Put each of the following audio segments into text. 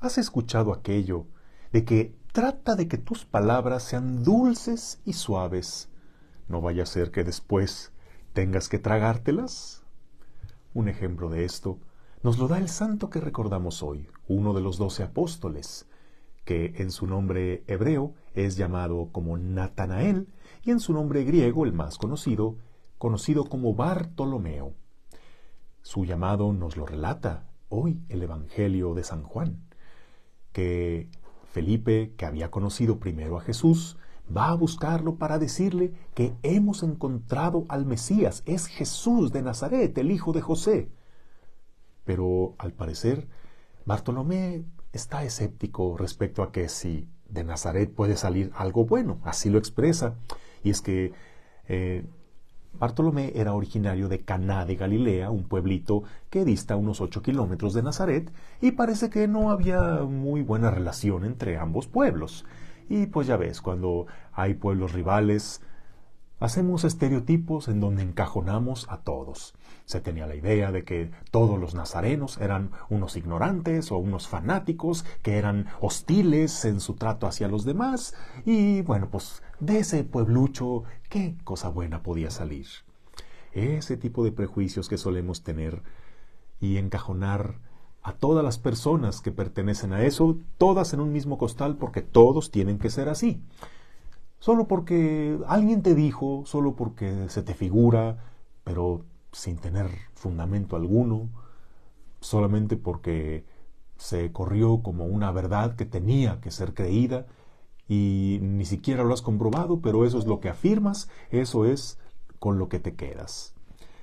¿Has escuchado aquello de que trata de que tus palabras sean dulces y suaves? No vaya a ser que después tengas que tragártelas. Un ejemplo de esto nos lo da el santo que recordamos hoy, uno de los doce apóstoles, que en su nombre hebreo es llamado como Natanael y en su nombre griego, el más conocido, conocido como Bartolomeo. Su llamado nos lo relata hoy el Evangelio de San Juan que Felipe, que había conocido primero a Jesús, va a buscarlo para decirle que hemos encontrado al Mesías, es Jesús de Nazaret, el hijo de José. Pero al parecer, Bartolomé está escéptico respecto a que si de Nazaret puede salir algo bueno, así lo expresa. Y es que eh, Bartolomé era originario de Caná de Galilea, un pueblito que dista unos 8 kilómetros de Nazaret, y parece que no había muy buena relación entre ambos pueblos. Y pues ya ves, cuando hay pueblos rivales, Hacemos estereotipos en donde encajonamos a todos. Se tenía la idea de que todos los nazarenos eran unos ignorantes o unos fanáticos, que eran hostiles en su trato hacia los demás, y bueno, pues de ese pueblucho, ¿qué cosa buena podía salir? Ese tipo de prejuicios que solemos tener y encajonar a todas las personas que pertenecen a eso, todas en un mismo costal, porque todos tienen que ser así. Solo porque alguien te dijo, solo porque se te figura, pero sin tener fundamento alguno, solamente porque se corrió como una verdad que tenía que ser creída y ni siquiera lo has comprobado, pero eso es lo que afirmas, eso es con lo que te quedas.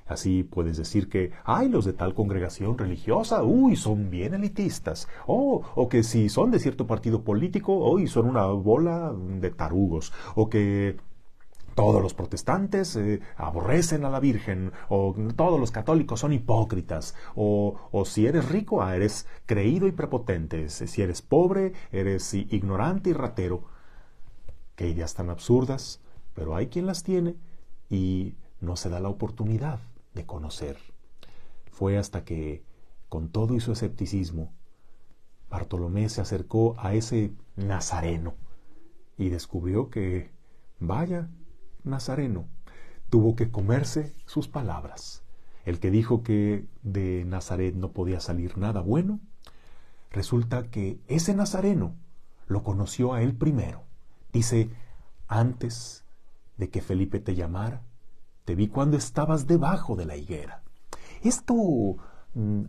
Así puedes decir que, ay, los de tal congregación religiosa, uy, son bien elitistas. Oh, o, que si son de cierto partido político, uy, son una bola de tarugos. O que todos los protestantes eh, aborrecen a la Virgen, o todos los católicos son hipócritas, o, o si eres rico, ah, eres creído y prepotente, si eres pobre, eres ignorante y ratero. Qué ideas tan absurdas, pero hay quien las tiene y no se da la oportunidad de conocer. Fue hasta que, con todo y su escepticismo, Bartolomé se acercó a ese nazareno y descubrió que, vaya, nazareno, tuvo que comerse sus palabras. El que dijo que de Nazaret no podía salir nada bueno, resulta que ese nazareno lo conoció a él primero. Dice, antes de que Felipe te llamara, te vi cuando estabas debajo de la higuera. Esto mm,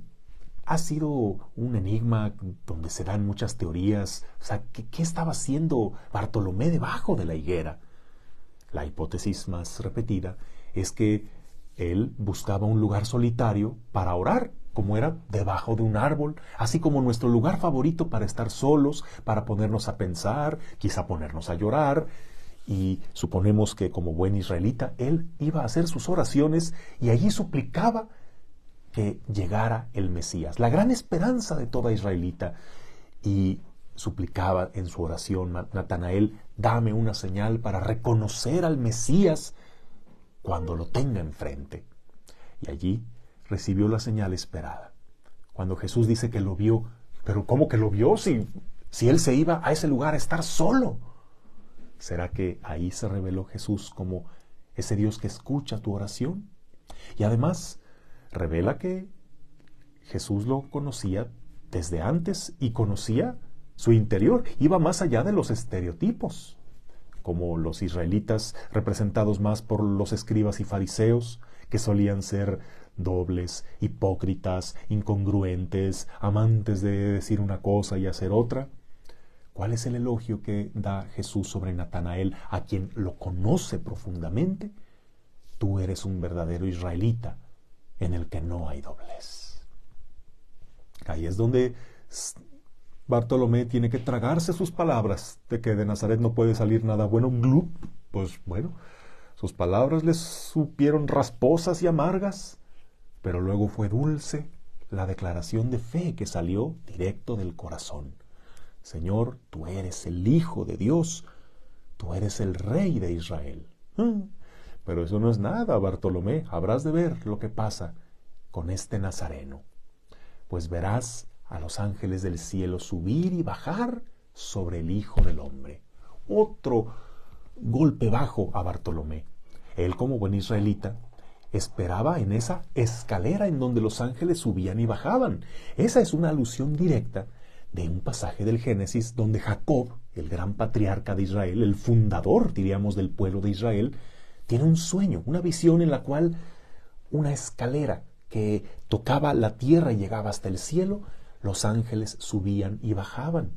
ha sido un enigma donde se dan muchas teorías. O sea, ¿qué, estaba haciendo Bartolomé debajo de la higuera? La hipótesis más repetida es que él buscaba un lugar solitario para orar, como era debajo de un árbol, así como nuestro lugar favorito para estar solos, para ponernos a pensar, quizá ponernos a llorar, y suponemos que como buen israelita, él iba a hacer sus oraciones y allí suplicaba que llegara el Mesías, la gran esperanza de toda israelita. Y suplicaba en su oración, Natanael, dame una señal para reconocer al Mesías cuando lo tenga enfrente. Y allí recibió la señal esperada. Cuando Jesús dice que lo vio, pero ¿cómo que lo vio si, si él se iba a ese lugar a estar solo? ¿Será que ahí se reveló Jesús como ese Dios que escucha tu oración? Y además, revela que Jesús lo conocía desde antes y conocía su interior, iba más allá de los estereotipos, como los israelitas representados más por los escribas y fariseos, que solían ser dobles, hipócritas, incongruentes, amantes de decir una cosa y hacer otra. ¿Cuál es el elogio que da Jesús sobre Natanael, a quien lo conoce profundamente? Tú eres un verdadero israelita en el que no hay doblez. Ahí es donde Bartolomé tiene que tragarse sus palabras de que de Nazaret no puede salir nada bueno. Glup, pues bueno, sus palabras le supieron rasposas y amargas, pero luego fue dulce la declaración de fe que salió directo del corazón. Señor, tú eres el Hijo de Dios, tú eres el Rey de Israel. Ah, pero eso no es nada, Bartolomé, habrás de ver lo que pasa con este Nazareno, pues verás a los ángeles del cielo subir y bajar sobre el Hijo del Hombre. Otro golpe bajo a Bartolomé. Él, como buen israelita, esperaba en esa escalera en donde los ángeles subían y bajaban. Esa es una alusión directa de un pasaje del Génesis donde Jacob, el gran patriarca de Israel, el fundador, diríamos, del pueblo de Israel, tiene un sueño, una visión en la cual una escalera que tocaba la tierra y llegaba hasta el cielo, los ángeles subían y bajaban.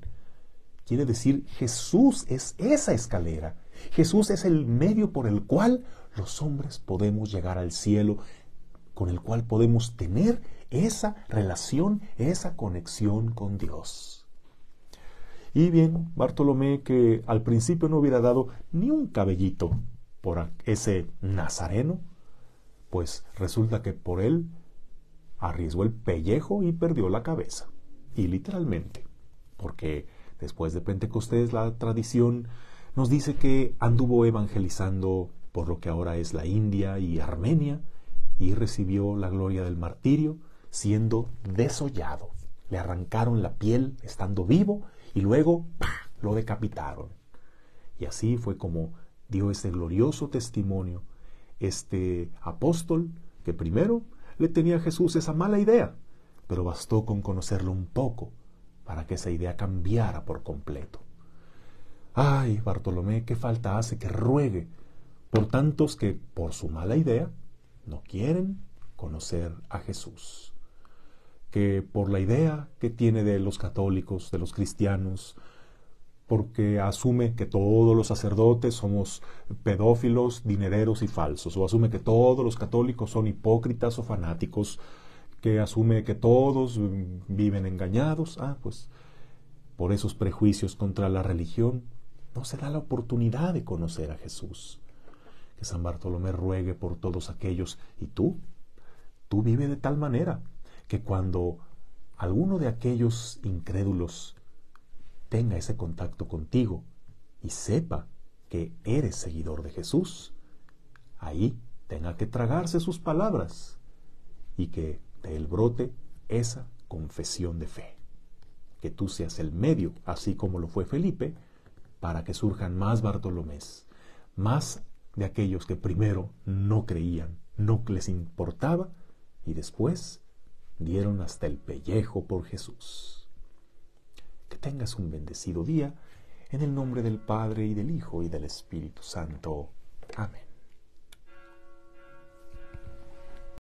Quiere decir, Jesús es esa escalera. Jesús es el medio por el cual los hombres podemos llegar al cielo con el cual podemos tener esa relación, esa conexión con Dios. Y bien, Bartolomé, que al principio no hubiera dado ni un cabellito por ese nazareno, pues resulta que por él arriesgó el pellejo y perdió la cabeza. Y literalmente, porque después de Pentecostés la tradición nos dice que anduvo evangelizando por lo que ahora es la India y Armenia, y recibió la gloria del martirio siendo desollado. Le arrancaron la piel estando vivo y luego lo decapitaron. Y así fue como dio ese glorioso testimonio este apóstol que primero le tenía a Jesús esa mala idea, pero bastó con conocerlo un poco para que esa idea cambiara por completo. Ay, Bartolomé, qué falta hace que ruegue por tantos que, por su mala idea, no quieren conocer a Jesús, que por la idea que tiene de los católicos, de los cristianos, porque asume que todos los sacerdotes somos pedófilos, dinereros y falsos, o asume que todos los católicos son hipócritas o fanáticos, que asume que todos mm, viven engañados, ah, pues por esos prejuicios contra la religión, no se da la oportunidad de conocer a Jesús que San Bartolomé ruegue por todos aquellos. Y tú, tú vive de tal manera que cuando alguno de aquellos incrédulos tenga ese contacto contigo y sepa que eres seguidor de Jesús, ahí tenga que tragarse sus palabras y que te él brote esa confesión de fe. Que tú seas el medio, así como lo fue Felipe, para que surjan más Bartolomés, más de aquellos que primero no creían, no les importaba y después dieron hasta el pellejo por Jesús. Que tengas un bendecido día en el nombre del Padre y del Hijo y del Espíritu Santo. Amén.